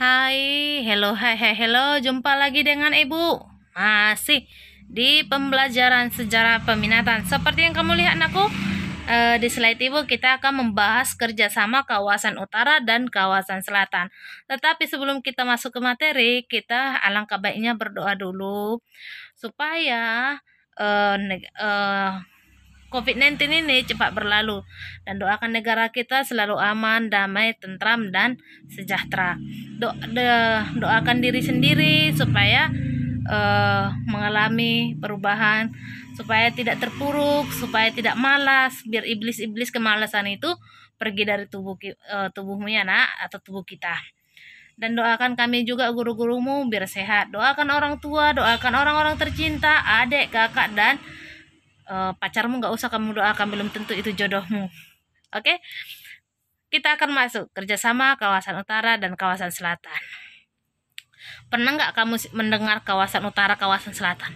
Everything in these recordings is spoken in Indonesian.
Hai, hello, hai, hai, hello, jumpa lagi dengan Ibu. Masih di pembelajaran sejarah peminatan. Seperti yang kamu lihat anakku, eh, di slide Ibu kita akan membahas kerjasama kawasan utara dan kawasan selatan. Tetapi sebelum kita masuk ke materi, kita alangkah baiknya berdoa dulu supaya eh, eh, COVID-19 ini cepat berlalu dan doakan negara kita selalu aman, damai, tentram dan sejahtera. Do de doakan diri sendiri supaya uh, mengalami perubahan, supaya tidak terpuruk, supaya tidak malas, biar iblis-iblis kemalasan itu pergi dari tubuh uh, tubuhmu ya nak atau tubuh kita. Dan doakan kami juga guru-gurumu biar sehat. Doakan orang tua, doakan orang-orang tercinta, adik, kakak dan uh, pacarmu nggak usah kamu doakan belum tentu itu jodohmu oke okay? kita akan masuk kerjasama kawasan utara dan kawasan selatan pernah nggak kamu mendengar kawasan utara kawasan selatan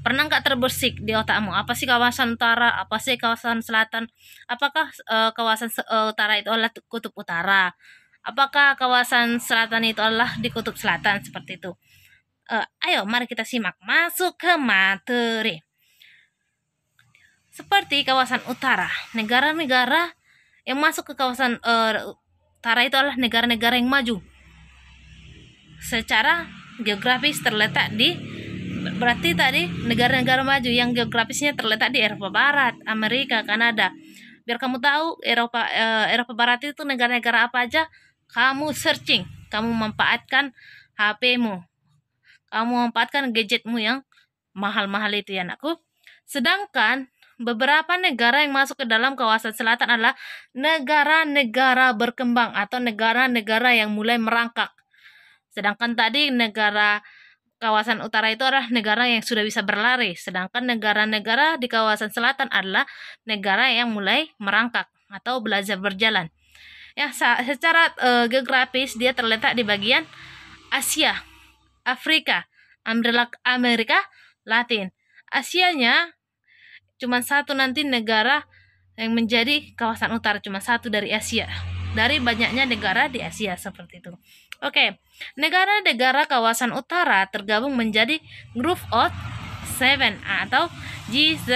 pernah nggak terbersik di otakmu apa sih kawasan utara apa sih kawasan selatan apakah uh, kawasan uh, utara itu adalah kutub utara apakah kawasan selatan itu adalah di kutub selatan seperti itu uh, ayo mari kita simak masuk ke materi seperti kawasan utara. Negara-negara yang masuk ke kawasan uh, utara itu adalah negara-negara yang maju. Secara geografis terletak di berarti tadi negara-negara maju yang geografisnya terletak di Eropa Barat, Amerika, Kanada. Biar kamu tahu Eropa uh, Eropa Barat itu negara-negara apa aja, kamu searching, kamu manfaatkan HP-mu. Kamu manfaatkan gadgetmu yang mahal-mahal itu ya anakku. Sedangkan Beberapa negara yang masuk ke dalam kawasan selatan adalah negara-negara berkembang atau negara-negara yang mulai merangkak. Sedangkan tadi negara kawasan utara itu adalah negara yang sudah bisa berlari, sedangkan negara-negara di kawasan selatan adalah negara yang mulai merangkak atau belajar berjalan. Ya, secara uh, geografis dia terletak di bagian Asia, Afrika, Amerika, Latin. Asianya cuma satu nanti negara yang menjadi kawasan utara cuma satu dari Asia dari banyaknya negara di Asia seperti itu. Oke, negara-negara kawasan utara tergabung menjadi Group of Seven atau G7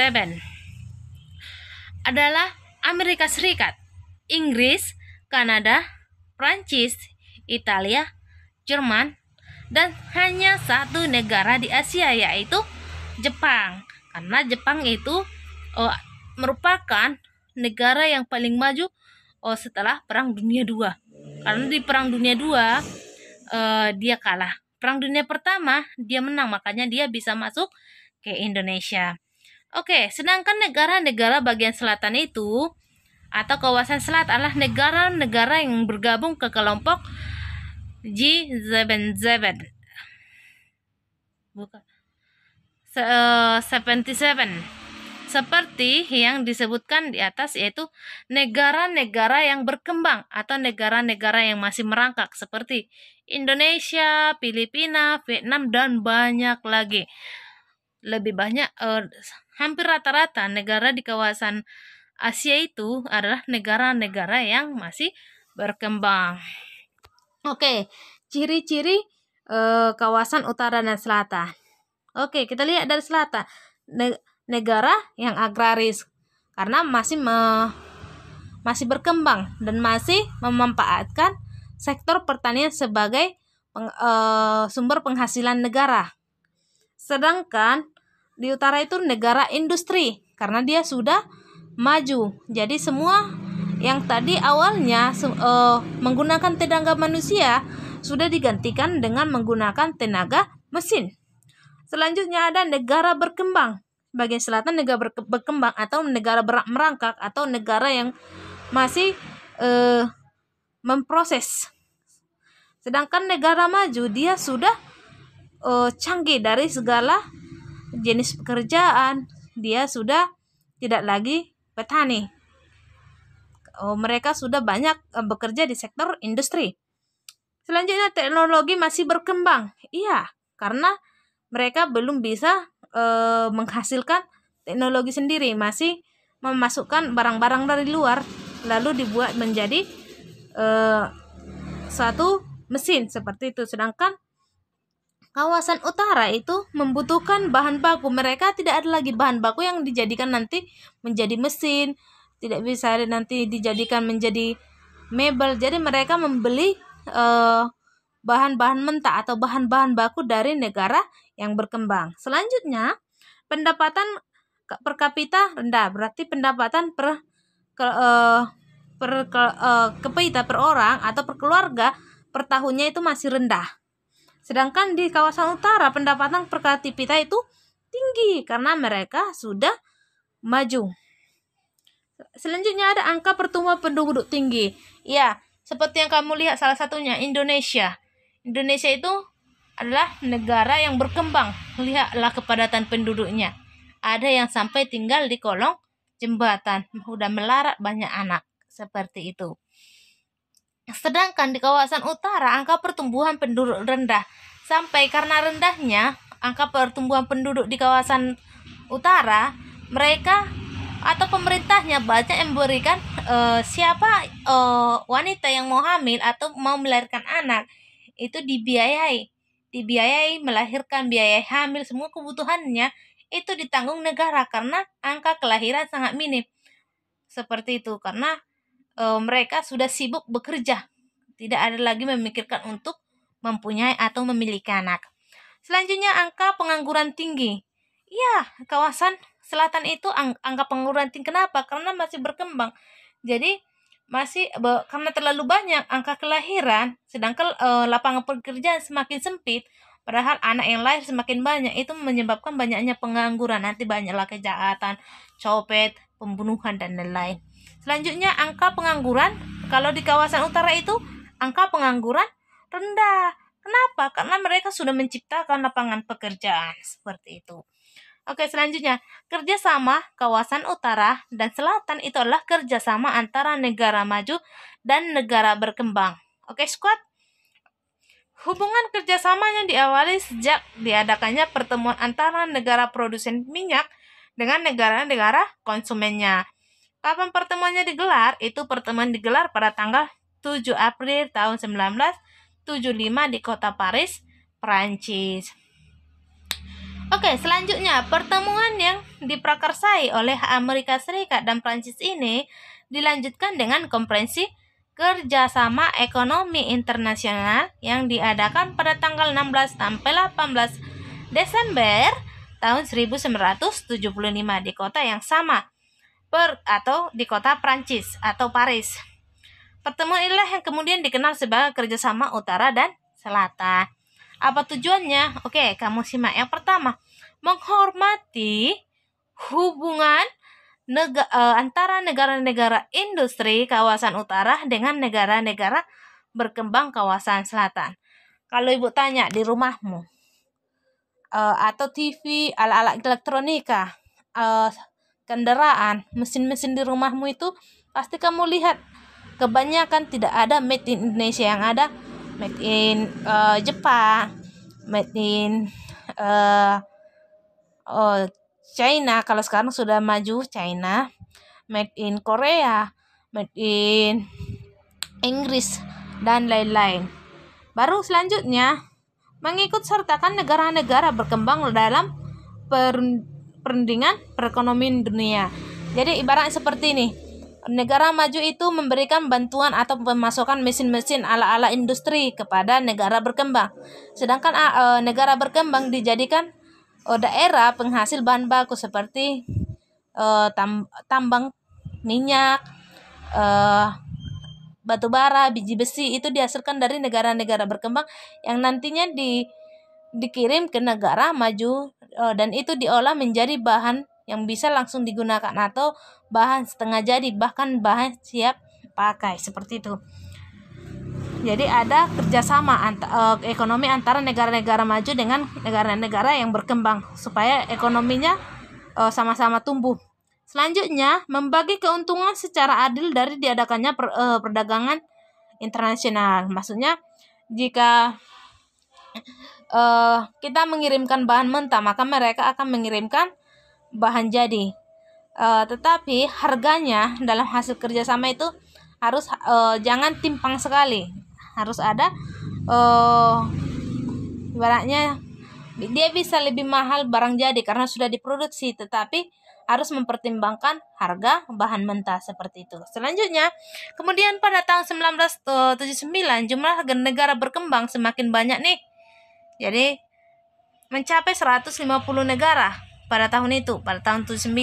adalah Amerika Serikat, Inggris, Kanada, Prancis, Italia, Jerman, dan hanya satu negara di Asia yaitu Jepang. Karena Jepang itu uh, merupakan negara yang paling maju uh, setelah Perang Dunia II. Karena di Perang Dunia II uh, eh, dia kalah. Perang Dunia Pertama dia menang, makanya dia bisa masuk ke Indonesia. Oke, sedangkan negara-negara bagian selatan itu atau kawasan selat adalah negara-negara yang bergabung ke kelompok G77. Bukan. Se, uh, 77 seperti yang disebutkan di atas yaitu negara-negara yang berkembang atau negara-negara yang masih merangkak seperti Indonesia, Filipina, Vietnam dan banyak lagi. Lebih banyak eh, hampir rata-rata negara di kawasan Asia itu adalah negara-negara yang masih berkembang. Oke, ciri-ciri eh, kawasan utara dan selatan. Oke, kita lihat dari selatan negara yang agraris karena masih me, masih berkembang dan masih memanfaatkan sektor pertanian sebagai peng, e, sumber penghasilan negara. Sedangkan di utara itu negara industri karena dia sudah maju. Jadi semua yang tadi awalnya e, menggunakan tenaga manusia sudah digantikan dengan menggunakan tenaga mesin. Selanjutnya ada negara berkembang bagian selatan negara berkembang atau negara berak merangkak atau negara yang masih uh, memproses. Sedangkan negara maju dia sudah uh, canggih dari segala jenis pekerjaan, dia sudah tidak lagi petani. Oh, mereka sudah banyak uh, bekerja di sektor industri. Selanjutnya teknologi masih berkembang. Iya, karena mereka belum bisa e, menghasilkan teknologi sendiri masih memasukkan barang-barang dari luar lalu dibuat menjadi e, satu mesin seperti itu sedangkan kawasan utara itu membutuhkan bahan baku. Mereka tidak ada lagi bahan baku yang dijadikan nanti menjadi mesin, tidak bisa nanti dijadikan menjadi mebel. Jadi mereka membeli eh, bahan bahan -bahan mentah atau bahan-bahan baku dari negara yang berkembang. Selanjutnya, pendapatan per kapita rendah, berarti pendapatan per ke, uh, per ke, uh, kepita per orang atau per keluarga per tahunnya itu masih rendah. Sedangkan di kawasan utara pendapatan per kapita itu tinggi karena mereka sudah maju. Selanjutnya ada angka pertumbuhan penduduk tinggi. Ya, seperti yang kamu lihat salah satunya Indonesia. Indonesia itu adalah negara yang berkembang. Lihatlah kepadatan penduduknya. Ada yang sampai tinggal di kolong jembatan, udah melarat banyak anak seperti itu. Sedangkan di kawasan utara angka pertumbuhan penduduk rendah. Sampai karena rendahnya angka pertumbuhan penduduk di kawasan utara, mereka atau pemerintahnya banyak yang memberikan uh, siapa uh, wanita yang mau hamil atau mau melahirkan anak itu dibiayai dibiayai melahirkan, biaya hamil, semua kebutuhannya itu ditanggung negara karena angka kelahiran sangat minim. Seperti itu karena e, mereka sudah sibuk bekerja, tidak ada lagi memikirkan untuk mempunyai atau memiliki anak. Selanjutnya angka pengangguran tinggi. Ya, kawasan selatan itu angka pengangguran tinggi kenapa? Karena masih berkembang. Jadi masih karena terlalu banyak angka kelahiran, sedangkan e, lapangan pekerjaan semakin sempit, padahal anak yang lahir semakin banyak itu menyebabkan banyaknya pengangguran, nanti banyaklah kejahatan, copet, pembunuhan dan lain-lain. Selanjutnya angka pengangguran, kalau di kawasan utara itu angka pengangguran rendah. Kenapa? Karena mereka sudah menciptakan lapangan pekerjaan seperti itu. Oke, selanjutnya. Kerjasama kawasan utara dan selatan itu adalah kerjasama antara negara maju dan negara berkembang. Oke, squad. Hubungan kerjasamanya diawali sejak diadakannya pertemuan antara negara produsen minyak dengan negara-negara konsumennya. Kapan pertemuannya digelar? Itu pertemuan digelar pada tanggal 7 April tahun 1975 di kota Paris, Prancis. Oke, selanjutnya pertemuan yang diprakarsai oleh Amerika Serikat dan Prancis ini dilanjutkan dengan konferensi kerjasama ekonomi internasional yang diadakan pada tanggal 16 sampai 18 Desember tahun 1975 di kota yang sama per atau di kota Prancis atau Paris. Pertemuan inilah yang kemudian dikenal sebagai kerjasama utara dan selatan. Apa tujuannya? Oke, kamu simak. Yang pertama, menghormati hubungan neg e, antara negara-negara industri kawasan utara dengan negara-negara berkembang kawasan selatan. Kalau ibu tanya di rumahmu uh, atau TV alat-alat elektronika, uh, kendaraan, mesin-mesin di rumahmu itu pasti kamu lihat kebanyakan tidak ada made in Indonesia yang ada made in uh, Jepang made in uh, oh China kalau sekarang sudah maju China made in Korea made in Inggris dan lain-lain baru selanjutnya mengikut sertakan negara-negara berkembang dalam per perundingan perekonomian dunia jadi ibarat seperti ini Negara maju itu memberikan bantuan atau pemasukan mesin-mesin ala-ala industri kepada negara berkembang. Sedangkan uh, negara berkembang dijadikan uh, daerah penghasil bahan baku seperti uh, tam tambang minyak, uh, batu bara, biji besi itu dihasilkan dari negara-negara berkembang yang nantinya di dikirim ke negara maju dan itu diolah menjadi bahan yang bisa langsung digunakan atau bahan setengah jadi bahkan bahan siap pakai seperti itu jadi ada kerjasama ant eh, ekonomi antara negara-negara maju dengan negara-negara yang berkembang supaya ekonominya uh, sama-sama tumbuh. Selanjutnya, membagi keuntungan secara adil dari diadakannya per, uh, perdagangan internasional. Maksudnya, jika uh, kita mengirimkan bahan mentah, maka mereka akan mengirimkan bahan jadi. Uh, tetapi harganya dalam hasil kerjasama itu harus uh, jangan timpang sekali, harus ada uh, ibaratnya dia bisa lebih mahal barang jadi karena sudah diproduksi, tetapi harus mempertimbangkan harga bahan mentah seperti itu. Selanjutnya, kemudian pada tahun 1979 jumlah negara berkembang semakin banyak nih. Jadi mencapai 150 negara pada tahun itu, pada tahun 79.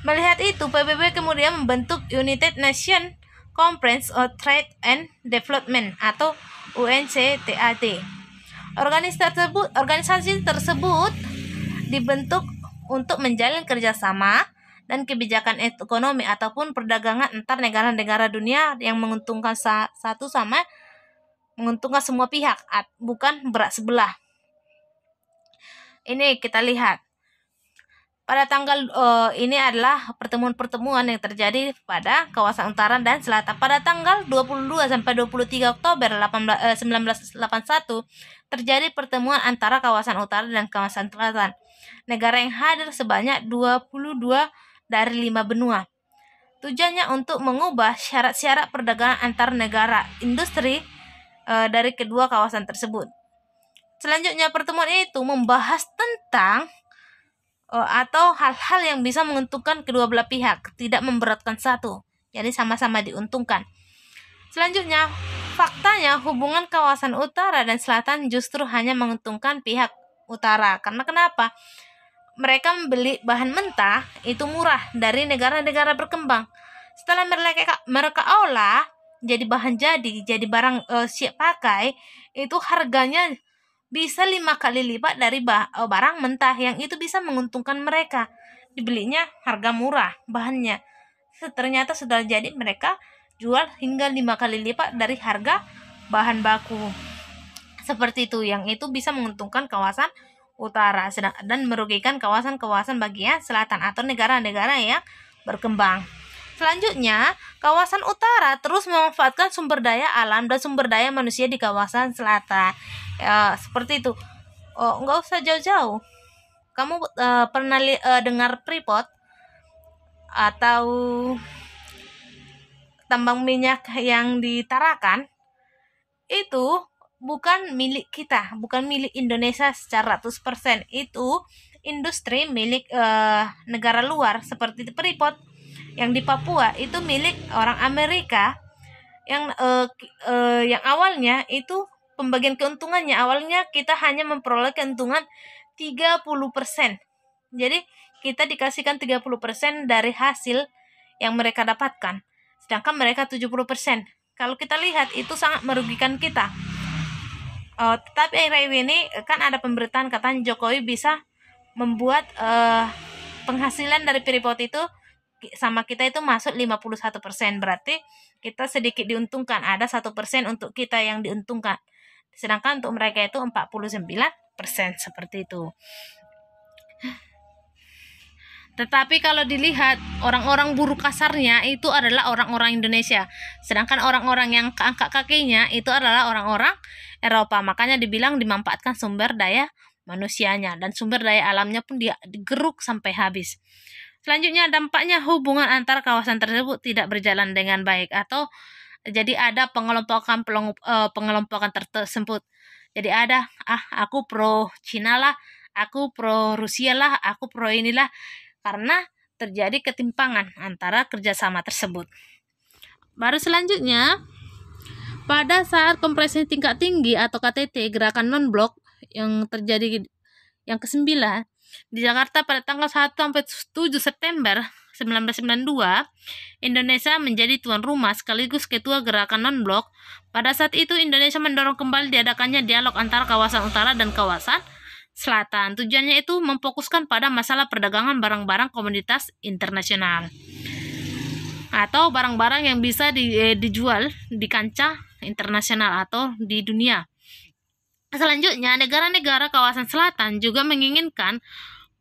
Melihat itu, PBB kemudian membentuk United Nations Conference on Trade and Development atau UNCTAD. Organisasi tersebut, organisasi tersebut dibentuk untuk menjalin kerjasama dan kebijakan ekonomi ataupun perdagangan antar negara-negara dunia yang menguntungkan satu sama menguntungkan semua pihak, bukan berat sebelah. Ini kita lihat pada tanggal uh, ini adalah pertemuan-pertemuan yang terjadi pada kawasan utara dan selatan. Pada tanggal 22 sampai 23 Oktober 18, uh, 1981 terjadi pertemuan antara kawasan utara dan kawasan selatan. Negara yang hadir sebanyak 22 dari 5 benua. Tujuannya untuk mengubah syarat-syarat perdagangan antar negara industri uh, dari kedua kawasan tersebut. Selanjutnya pertemuan itu membahas tentang Oh, atau hal-hal yang bisa menguntungkan kedua belah pihak, tidak memberatkan satu. Jadi sama-sama diuntungkan. Selanjutnya, faktanya hubungan kawasan utara dan selatan justru hanya menguntungkan pihak utara. Karena kenapa? Mereka membeli bahan mentah itu murah dari negara-negara berkembang. Setelah mereka mereka olah jadi bahan jadi, jadi barang e, siap pakai, itu harganya bisa lima kali lipat dari eh, barang mentah yang itu bisa menguntungkan mereka. Dibelinya harga murah bahannya. Ternyata sudah jadi mereka jual hingga lima kali lipat dari harga bahan baku. Seperti itu yang itu bisa menguntungkan kawasan utara dan merugikan kawasan-kawasan bagian selatan atau negara-negara yang berkembang. Selanjutnya, kawasan utara terus memanfaatkan sumber daya alam dan sumber daya manusia di kawasan selatan. Ya, seperti itu. Oh, nggak usah jauh-jauh. Kamu uh, pernah uh, dengar Freeport atau tambang minyak yang ditarakan? Itu bukan milik kita, bukan milik Indonesia secara 100%. Itu industri milik uh, negara luar seperti Freeport yang di Papua itu milik orang Amerika yang eh, eh, yang awalnya itu pembagian keuntungannya awalnya kita hanya memperoleh keuntungan 30%. Jadi kita dikasihkan 30% dari hasil yang mereka dapatkan. Sedangkan mereka 70%. Kalau kita lihat itu sangat merugikan kita. Uh, tetapi akhir-akhir ini eh, kan ada pemberitaan katanya Jokowi bisa membuat uh, penghasilan dari Freeport itu sama kita itu masuk 51% berarti kita sedikit diuntungkan ada 1% persen untuk kita yang diuntungkan sedangkan untuk mereka itu 49% seperti itu tetapi kalau dilihat orang-orang buruh kasarnya itu adalah orang-orang Indonesia. Sedangkan orang-orang yang angkat kakinya itu adalah orang-orang Eropa. Makanya dibilang dimanfaatkan sumber daya manusianya dan sumber daya alamnya pun digeruk sampai habis. Selanjutnya dampaknya hubungan antar kawasan tersebut tidak berjalan dengan baik atau jadi ada pengelompokan eh, pengelompokan tersebut. Jadi ada ah aku pro Cina lah, aku pro Rusia lah, aku pro inilah karena terjadi ketimpangan antara kerjasama tersebut. Baru selanjutnya pada saat kompresi tingkat tinggi atau KTT gerakan non blok yang terjadi yang kesembilan di Jakarta pada tanggal 1 sampai 7 September 1992, Indonesia menjadi tuan rumah sekaligus ketua gerakan non-blok. Pada saat itu, Indonesia mendorong kembali diadakannya dialog antara kawasan utara dan kawasan selatan. Tujuannya itu memfokuskan pada masalah perdagangan barang-barang komunitas internasional atau barang-barang yang bisa di, eh, dijual di kancah internasional atau di dunia. Selanjutnya, negara-negara kawasan selatan juga menginginkan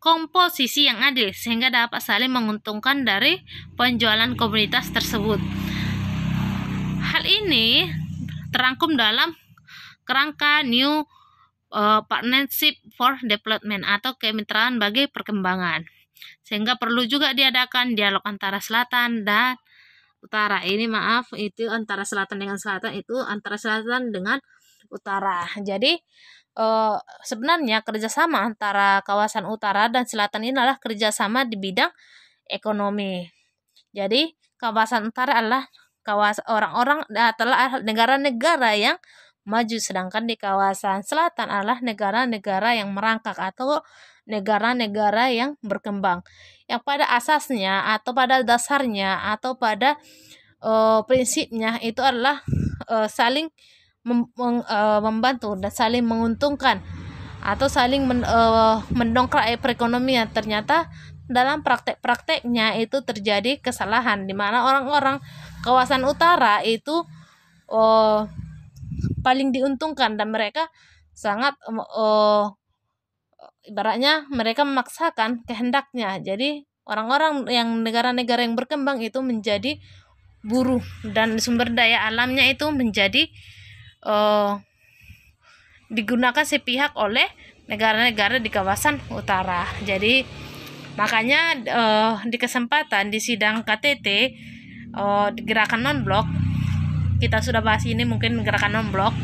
komposisi yang adil sehingga dapat saling menguntungkan dari penjualan komunitas tersebut. Hal ini terangkum dalam kerangka New eh, Partnership for Development atau kemitraan bagi perkembangan. Sehingga perlu juga diadakan dialog antara selatan dan utara. Ini maaf itu antara selatan dengan selatan itu antara selatan dengan Utara. Jadi eh, sebenarnya kerjasama antara kawasan utara dan selatan ini adalah kerjasama di bidang ekonomi. Jadi kawasan utara adalah kawasan orang-orang eh, adalah negara-negara yang maju sedangkan di kawasan selatan adalah negara-negara yang merangkak atau negara-negara yang berkembang yang pada asasnya atau pada dasarnya atau pada uh, prinsipnya itu adalah uh, saling mem, mem, uh, eh, membantu dan saling menguntungkan atau saling men, uh, mendongkrak eh, perekonomian ternyata dalam praktek-prakteknya itu terjadi kesalahan di mana orang-orang kawasan utara itu uh, paling diuntungkan dan mereka sangat uh, ibaratnya mereka memaksakan kehendaknya jadi orang-orang yang negara-negara yang berkembang itu menjadi buruh dan sumber daya alamnya itu menjadi uh, digunakan sepihak oleh negara-negara di kawasan utara. Jadi makanya uh, di kesempatan di sidang KTT uh, eh, di gerakan non blok kita sudah bahas ini mungkin gerakan non blok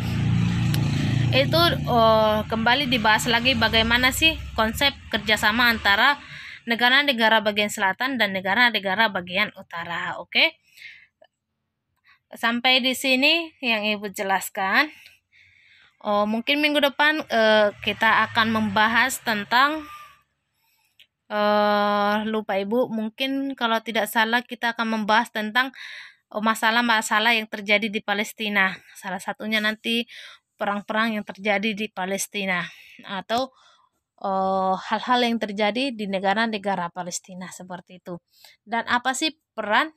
itu uh, kembali dibahas lagi bagaimana sih konsep kerjasama antara negara-negara bagian selatan dan negara-negara bagian utara. Oke. Okay? sampai di sini yang ibu jelaskan. Oh, mungkin minggu depan eh, kita akan membahas tentang eh, lupa ibu. Mungkin kalau tidak salah kita akan membahas tentang oh, masalah-masalah oh, yang terjadi di Palestina. Salah satunya nanti perang-perang yang terjadi di Palestina atau oh, hal-hal oh, -hal yang terjadi di negara-negara Palestina seperti itu. Dan apa sih peran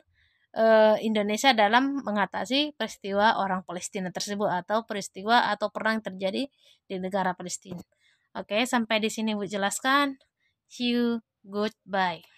Eh, Indonesia dalam mengatasi peristiwa orang Palestina tersebut atau peristiwa atau perang terjadi di negara Palestina. Oke, sampai di sini Bu jelaskan. See you. Goodbye.